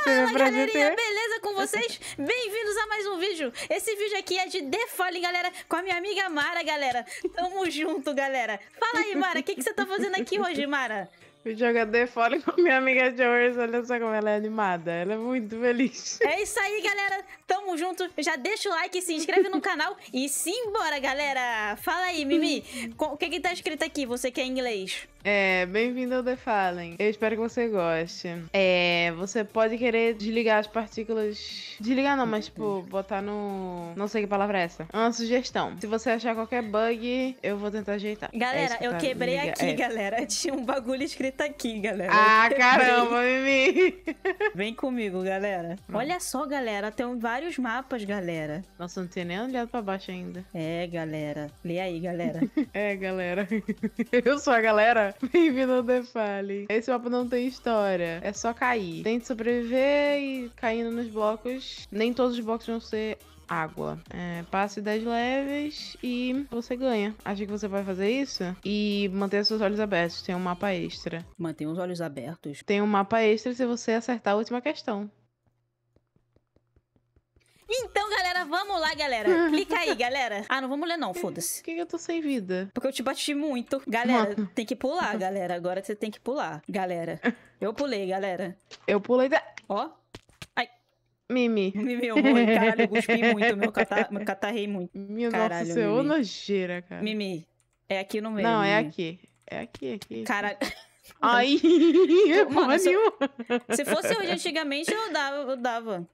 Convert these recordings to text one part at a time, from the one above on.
Fala, galerinha, beleza com vocês? Bem-vindos a mais um vídeo. Esse vídeo aqui é de The Falling, galera, com a minha amiga Mara, galera. Tamo junto, galera. Fala aí, Mara, o que, que você tá fazendo aqui hoje, Mara? Eu jogo The Falling com minha amiga Joyce, olha só como ela é animada, ela é muito feliz. É isso aí, galera, tamo junto, já deixa o like, se inscreve no canal e simbora, galera. Fala aí, Mimi, o que que tá escrito aqui, você que é inglês? É, bem-vindo ao The Fallen. Eu espero que você goste. É, você pode querer desligar as partículas. Desligar não, mas tipo, botar no. Não sei que palavra é essa. É uma sugestão. Se você achar qualquer bug, eu vou tentar ajeitar. É galera, é eu quebrei ligar. aqui, é. galera. Tinha um bagulho escrito aqui, galera. Ah, caramba, Mimi! Vem comigo, galera. Hum. Olha só, galera. Tem vários mapas, galera. Nossa, não tinha nem olhado pra baixo ainda. É, galera. Lê aí, galera. é, galera. eu sou a galera. bem-vindo ao Defale. Esse mapa não tem história, é só cair. Tente sobreviver e caindo nos blocos. Nem todos os blocos vão ser água. É, passe 10 leves e você ganha. Acha que você vai fazer isso? E manter seus olhos abertos, tem um mapa extra. Manter os olhos abertos? Tem um mapa extra se você acertar a última questão. Então, galera, vamos lá, galera. Clica aí, galera. Ah, não vamos ler não, foda-se. Por que, que eu tô sem vida? Porque eu te bati muito. Galera, Mano. tem que pular, galera. Agora você tem que pular, galera. Eu pulei, galera. Eu pulei da... Ó. Ai. Mimi. Mimi, eu morri, caralho. Eu cuspi muito, meu, catar... meu catarrei muito. Meu caralho, nossa, é Mimi. nojeira, cara. Mimi, é aqui no meio. Não, é aqui. É aqui, é aqui. Caralho. Ai, Mano, se, eu... se fosse hoje antigamente, eu dava. Eu dava.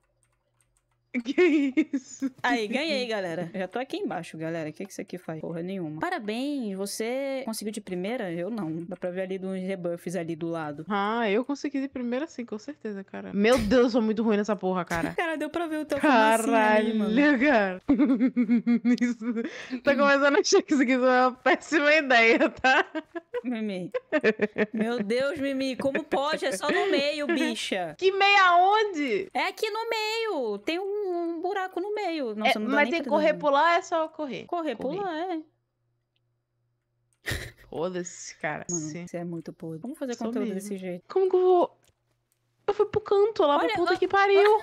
Que isso? Aí, ganhei, galera. Já tô aqui embaixo, galera. O que, que isso aqui faz? Porra nenhuma. Parabéns, você conseguiu de primeira? Eu não. Dá pra ver ali uns rebuffs ali do lado. Ah, eu consegui de primeira sim, com certeza, cara. Meu Deus, eu sou muito ruim nessa porra, cara. cara, deu pra ver o teu Caralho, ali, mano. cara. isso... Tá começando a achar que isso aqui é uma péssima ideia, tá? Mimi. Meu Deus, Mimi, como pode? É só no meio, bicha. Que meia onde? É aqui no meio. Tem um buraco no meio. Nossa, é, mas tem que correr, pular é só correr. Correr, correr. pular, é. Foda-se, cara. Mano, você é muito podre. Vamos fazer Sou conteúdo mesmo. desse jeito. Como que eu vou... Eu fui pro canto lá, Olha, pra puta eu... que pariu.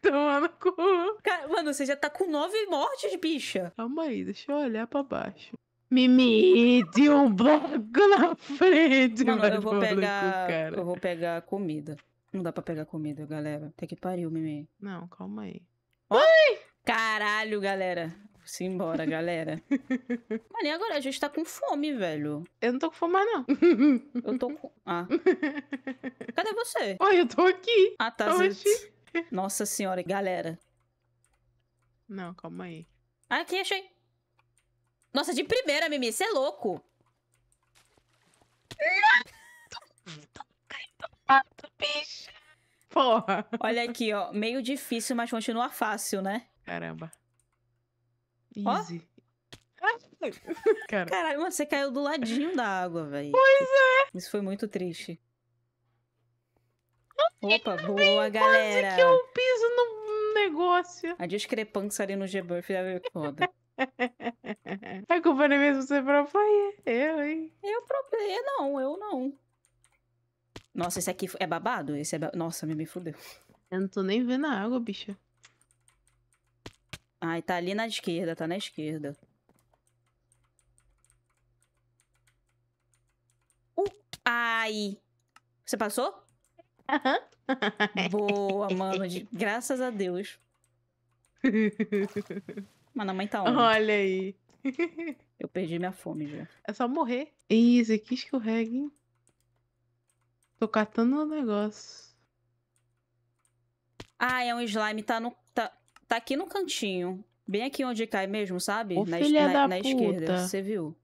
Então no Cara, mano, você já tá com nove mortes, bicha. Calma aí, deixa eu olhar pra baixo. Mimi, de um bloco na frente. Mano, eu vou pegar... Cu, eu vou pegar comida. Não dá pra pegar comida, galera. Até que pariu, Mimi. Não, calma aí. Oi! Caralho, galera. Simbora, galera. Mano, e agora? A gente tá com fome, velho. Eu não tô com fome mais, não. Eu tô com... Ah. Cadê você? Oi, eu tô aqui. Ah, tá. gente Nossa senhora, galera. Não, calma aí. Ah, aqui, achei. Nossa, de primeira, Mimi. Você é louco. porra. Olha aqui, ó. Meio difícil, mas continua fácil, né? Caramba. Easy. Ó. Cara. Caralho, mano, você caiu do ladinho da água, velho. Pois é. Isso foi muito triste. Opa, boa, galera. Quase que eu piso no negócio. A discrepância ali no G-Buff é foda. A culpa não é mesmo ser própria? Eu, hein? Eu própria? Não, eu não. Nossa, esse aqui é babado? Esse é ba... Nossa, me fudeu. Eu não tô nem vendo a água, bicha. Ai, tá ali na esquerda, tá na esquerda. Uh, ai. Você passou? Boa, mano. De... Graças a Deus. Mano, a mãe tá onde? Olha aí. Eu perdi minha fome já. É só morrer. Isso, aqui escorrega, hein? Tô catando o um negócio. Ah, é um slime. Tá, no, tá, tá aqui no cantinho. Bem aqui onde cai mesmo, sabe? Ô, na filha na, da na puta. esquerda. Você viu?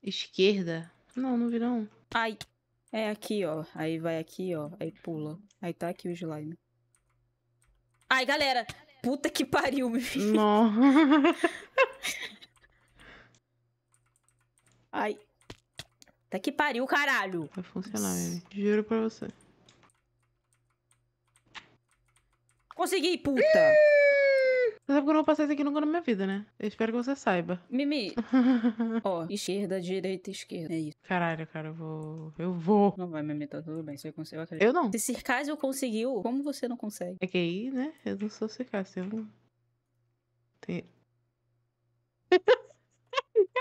Esquerda? Não, não vi não. Ai. É aqui, ó. Aí vai aqui, ó. Aí pula. Aí tá aqui o slime. Ai, galera. Puta que pariu, meu filho. Não. Ai. Tá que pariu, caralho. Vai funcionar, mimi. Juro pra você. Consegui, puta! Você sabe que eu não vou passar isso aqui nunca na minha vida, né? Eu espero que você saiba. Mimi. Ó, esquerda, direita, esquerda. É isso. Caralho, cara, eu vou. Eu vou. Não vai, Mimi, tá tudo bem. Você conseguiu acreditar. Eu não. Se Circásio conseguiu, como você não consegue? É que aí, né? Eu não sou Circásio. Eu não. Tem.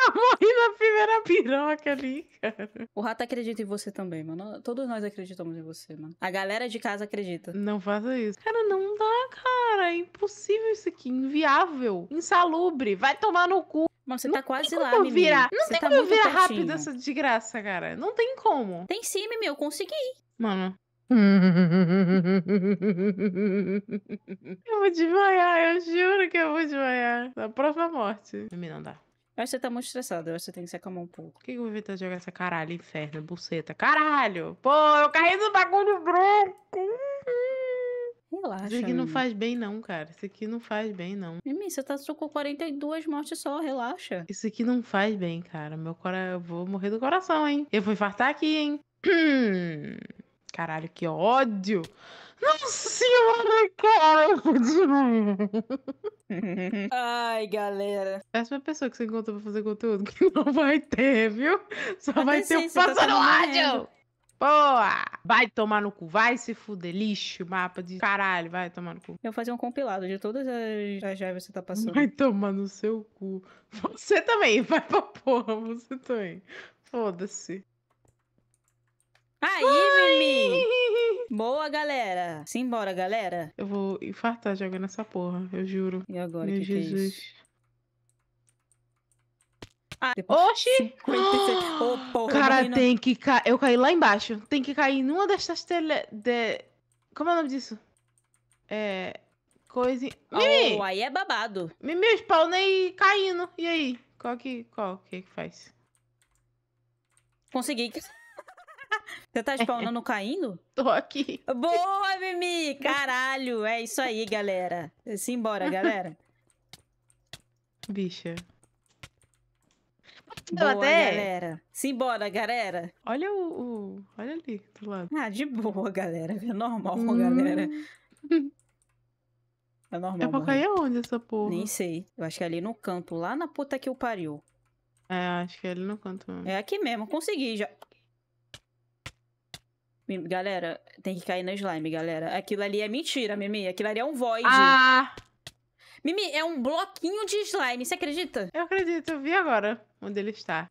Eu morri na primeira piroca ali, cara. O rato acredita em você também, mano. Todos nós acreditamos em você, mano. A galera de casa acredita. Não faça isso. Cara, não dá, cara. É impossível isso aqui. Inviável. Insalubre. Vai tomar no cu. Mano, você não tá quase lá, menina. Virar. Não você tem tá como eu virar pertinho. rápido essa desgraça, cara. Não tem como. Tem sim, meu. Consegui. Mano, eu vou desmaiar, eu juro que eu vou desmaiar. Na próxima morte. Não dá. Eu acho que você tá muito estressado. eu acho que você tem que se acalmar um pouco. Por que, que eu vou evitar jogar essa caralho, inferno, buceta? Caralho! Pô, eu caí no bagulho branco! Relaxa. Isso aqui não faz bem, não, cara. Isso aqui não faz bem, não. Mimi, você tá só com 42 mortes só, relaxa. Isso aqui não faz bem, cara. Meu coração. Eu vou morrer do coração, hein? Eu vou infartar aqui, hein? Caralho, que ódio! Nossa senhora, cara! Ai, galera. Péssima pessoa que você encontra pra fazer conteúdo, que não vai ter, viu? Só Até vai ter um tá passando áudio! Tá Boa! Vai tomar no cu, vai se fuder, lixo, mapa de caralho, vai tomar no cu. Eu vou fazer um compilado de todas as, as que você tá passando. Vai tomar no seu cu. Você também, vai pra porra, você também. Foda-se. Aí, Mimi! Boa, galera! Simbora, galera! Eu vou infartar jogando essa porra, eu juro. E agora, Meu que Jesus. Que é ah, Oxi! 57. Oh, porra, Cara, tem que cair. Eu caí lá embaixo. Tem que cair numa dessas tele. De... Como é o nome disso? É. Coisa. Oh, Mimi! aí é babado. Mimi, eu spawnei caindo. E aí? Qual que. Qual? O que é que faz? Consegui. Você tá spawnando caindo? Tô aqui. Boa, Mimi! Caralho! É isso aí, galera. Simbora, galera. Bicha. Boa, até... galera. Simbora, galera. Olha o, o, Olha ali, do lado. Ah, de boa, galera. É normal, hum. galera. É normal. É pra cair onde essa porra? Nem sei. Eu acho que é ali no canto, lá na puta que o pariu. É, acho que é ali no canto mesmo. É aqui mesmo, consegui já. Galera, tem que cair no slime, galera. Aquilo ali é mentira, Mimi. Aquilo ali é um void. Ah! Mimi, é um bloquinho de slime, você acredita? Eu acredito, eu vi agora onde ele está.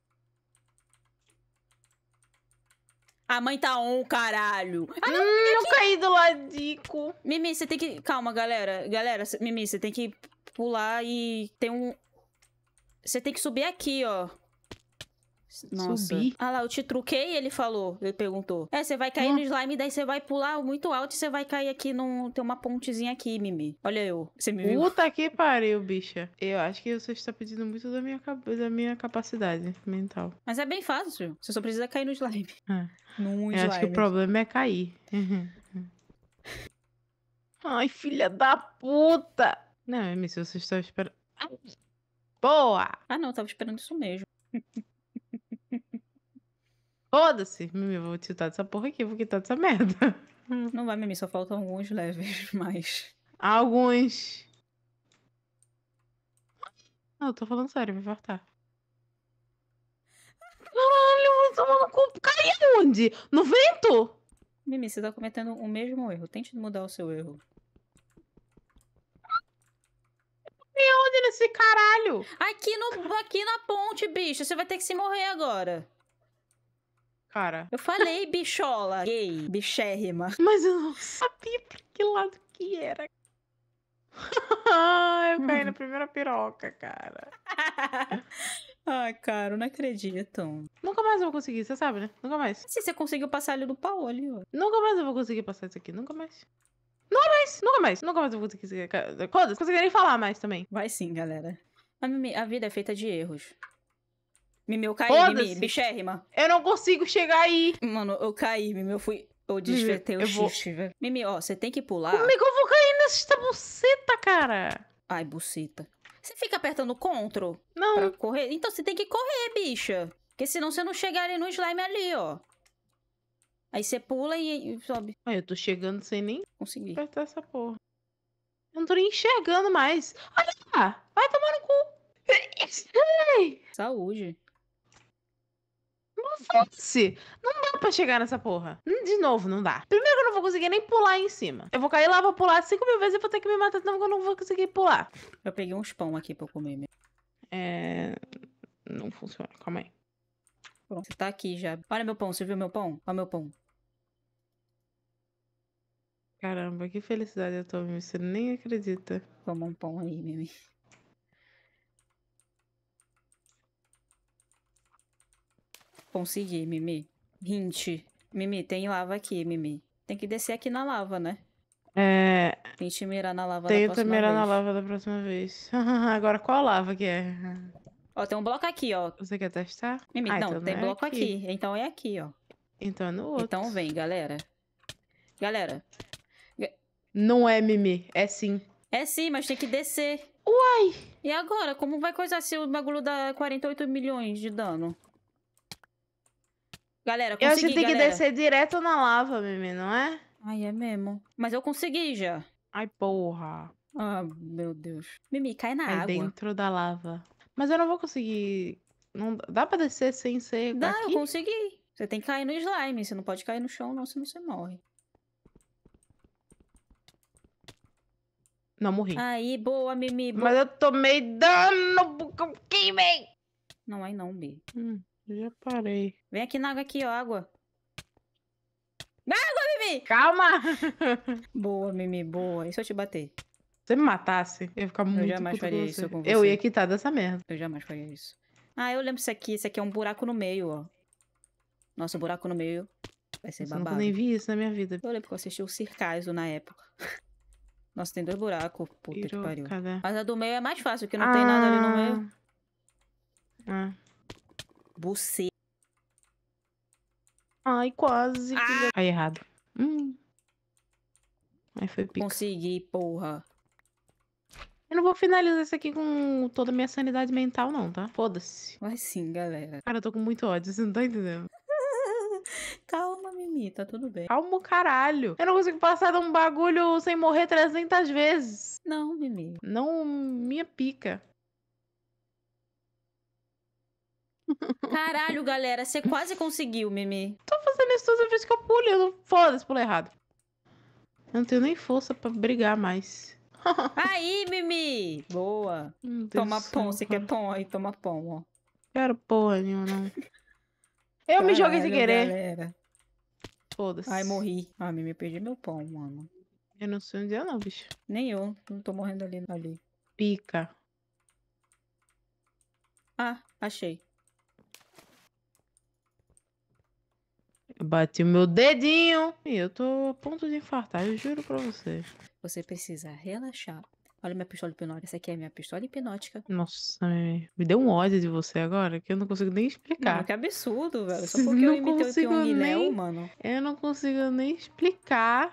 A mãe tá on, caralho. Ah, não, hum, é eu caí do ladico. Mimi, você tem que. Calma, galera. Galera, Mimi, você tem que pular e tem um. Você tem que subir aqui, ó. Nossa. Subir. Ah lá, eu te truquei, ele falou. Ele perguntou. É, você vai cair no slime, daí você vai pular muito alto e você vai cair aqui num. Tem uma pontezinha aqui, Mimi. Olha eu. Você me viu? Puta que pariu, bicha. Eu acho que você está pedindo muito da minha, da minha capacidade mental. Mas é bem fácil. Você só precisa cair no slime. É. Num eu acho que o problema é cair. Uhum. Ai, filha da puta! Não, Mimi, se você estava esperando. Boa! Ah, não, eu tava esperando isso mesmo. Foda-se, Mimi, vou vou tiltar dessa porra aqui, vou tá dessa merda. Não vai, Mimi, só faltam alguns leves, mas. Alguns. Não, eu tô falando sério, vai fartar. Caralho, tomando no cu. Cai No vento? Mimi, você tá cometendo o mesmo erro. Tente mudar o seu erro. E onde nesse caralho? Aqui, no, aqui na ponte, bicho. Você vai ter que se morrer agora cara. Eu falei bichola, gay, bichérrima. Mas eu não sabia pra que lado que era. eu caí na hum. primeira piroca, cara. Ai, cara, eu não acredito. Nunca mais eu vou conseguir, você sabe, né? Nunca mais. Se você conseguiu passar ali do pau ali, ó. Nunca mais eu vou conseguir passar isso aqui, nunca mais. Nunca mais, nunca mais, nunca mais eu vou conseguir. Codas, conseguirei falar mais também. Vai sim, galera. A, a vida é feita de erros. Mimeu caí, Mimi, bichérrima. Eu não consigo chegar aí. Mano, eu caí, Mimi, eu fui... Eu desfetei o xixi, velho. Mimi, ó, você tem que pular. Como é que eu vou cair nessa buceta, cara? Ai, buceta. Você fica apertando Ctrl? Não. Pra correr? Então você tem que correr, bicha. Porque senão você não chega ali no slime ali, ó. Aí você pula e, sobe. Ah, eu tô chegando sem nem conseguir apertar essa porra. Eu não tô nem enxergando mais. Olha lá! Vai tomar no cu! Saúde. Não fosse. Não dá pra chegar nessa porra. De novo, não dá. Primeiro que eu não vou conseguir nem pular em cima. Eu vou cair lá, vou pular 5 mil vezes e vou ter que me matar, senão eu não vou conseguir pular. Eu peguei uns pão aqui pra eu comer. É. Não funciona, calma aí. Pronto, você tá aqui já. Olha meu pão, você viu meu pão? Olha meu pão. Caramba, que felicidade eu tô, você nem acredita. Toma um pão aí, Mimi. Consegui, Mimi. Hint. Mimi, tem lava aqui, Mimi. Tem que descer aqui na lava, né? É. Tente mirar na lava Tenta da próxima mirar vez. na lava da próxima vez. Agora, qual lava que é? Ó, tem um bloco aqui, ó. Você quer testar? Mimi, ah, não, então tem não é bloco aqui. aqui. Então é aqui, ó. Então é no outro. Então vem, galera. Galera. Não é Mimi, é sim. É sim, mas tem que descer. Uai! E agora? Como vai coisar se o bagulho dá 48 milhões de dano? Galera, consegui, Eu acho que tem galera. que descer direto na lava, Mimi, não é? Ai, é mesmo. Mas eu consegui já. Ai, porra. Ah, meu Deus. Mimi, cai na Aí água. dentro da lava. Mas eu não vou conseguir... Não dá pra descer sem ser Dá, aqui? eu consegui. Você tem que cair no slime. Você não pode cair no chão, não, senão você morre. Não morri. Aí, boa, Mimi. Boa. Mas eu tomei dano porque eu queimei. Não, aí não, B. Hum. Já parei. Vem aqui na água aqui, ó, água. Na água, Mimi! Calma! boa, Mimi, boa. E se eu te bater? Se você me matasse, eu ia ficar muito Eu jamais faria com isso com você. Eu ia quitar dessa merda. Eu jamais faria isso. Ah, eu lembro isso aqui. Isso aqui é um buraco no meio, ó. Nossa, um buraco no meio vai ser babado. Eu nem vi isso na minha vida. Eu lembro que eu assisti o Circaso na época. Nossa, tem dois buracos. Puta de que pariu. Cadê? Né? Mas a do meio é mais fácil, porque não ah. tem nada ali no meio. Ah. Você. Ai, quase. Ah! Aí errado. Hum. Aí foi pico. Consegui, porra. Eu não vou finalizar isso aqui com toda a minha sanidade mental, não, tá? Foda-se. Mas sim, galera. Cara, eu tô com muito ódio, você não tá entendendo. Calma, Mimi, tá tudo bem. Calma o caralho. Eu não consigo passar de um bagulho sem morrer 300 vezes. Não, Mimi. Não, minha pica. Caralho, galera, você quase conseguiu, Mimi. Tô fazendo isso toda vez que eu pulo, eu foda-se, pulo errado. Eu não tenho nem força pra brigar mais. Aí, Mimi! Boa! Toma pão, você quer pão? Aí toma pão, ó. Quero porra nenhuma, não. Eu Caralho, me joguei sem querer. Foda-se. Ai, morri. Ah, Mimi, perdi meu pão, mano. Eu não sei onde é, não, bicho. Nem eu. Não tô morrendo ali. ali. Pica. Ah, achei. Bati o meu dedinho e eu tô a ponto de infartar, eu juro pra você. Você precisa relaxar. Olha minha pistola hipnótica. Essa aqui é minha pistola hipnótica. Nossa, é. me deu um ódio de você agora que eu não consigo nem explicar. que absurdo, velho. Só porque não eu imitei o nem... mano. Eu não consigo nem explicar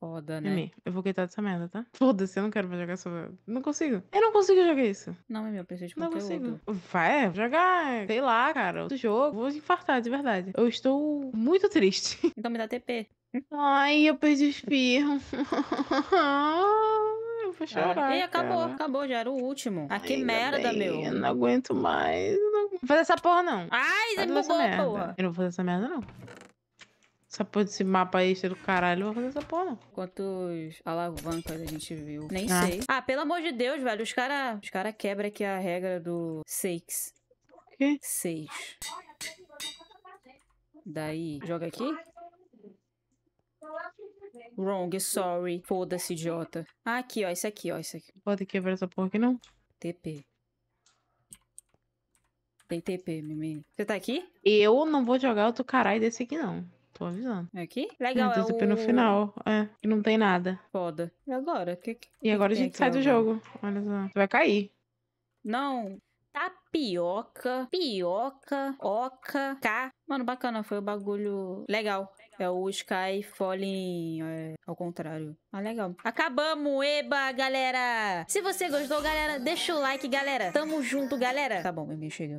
Foda, né? Mimi, eu vou queitar dessa merda, tá? Foda-se, eu não quero mais jogar essa. Não consigo. Eu não consigo jogar isso. Não, é meu PC de não conteúdo. Não consigo. Vai é, jogar, é, sei lá, cara, outro jogo. Vou infartar, de verdade. Eu estou muito triste. Então me dá TP. Ai, eu perdi o espirro. eu vou chorar. e acabou, cara. acabou, já era o último. Ah, que merda, bem. meu. Eu não aguento mais. Não vou fazer essa porra, não. Ai, você bugou, porra. Eu não vou fazer essa merda, não. Essa porra desse mapa extra do caralho, eu vou fazer essa porra não. Quantos alavancas a gente viu? Nem ah. sei. Ah, pelo amor de Deus, velho. Os caras os cara quebram aqui a regra do 6. Que? 6. Daí, joga aqui? Wrong, sorry. Foda-se, idiota. Ah, aqui, ó. Isso aqui, ó. Isso aqui. Pode quebrar essa porra aqui, não? TP. Tem TP, Mimi. Você tá aqui? Eu não vou jogar outro caralho desse aqui, não tô avisando. É aqui? É, legal, é, é o... no final, é. E não tem nada. Foda. E agora? Que, que, e agora que a gente sai do jogo. Olha só. Você vai cair. Não. Tapioca, pioca, oca, k Mano, bacana, foi o bagulho legal. É o Sky Falling é, ao contrário. Ah, legal. Acabamos, eba, galera! Se você gostou, galera, deixa o like, galera. Tamo junto, galera. Tá bom, bebê, chega.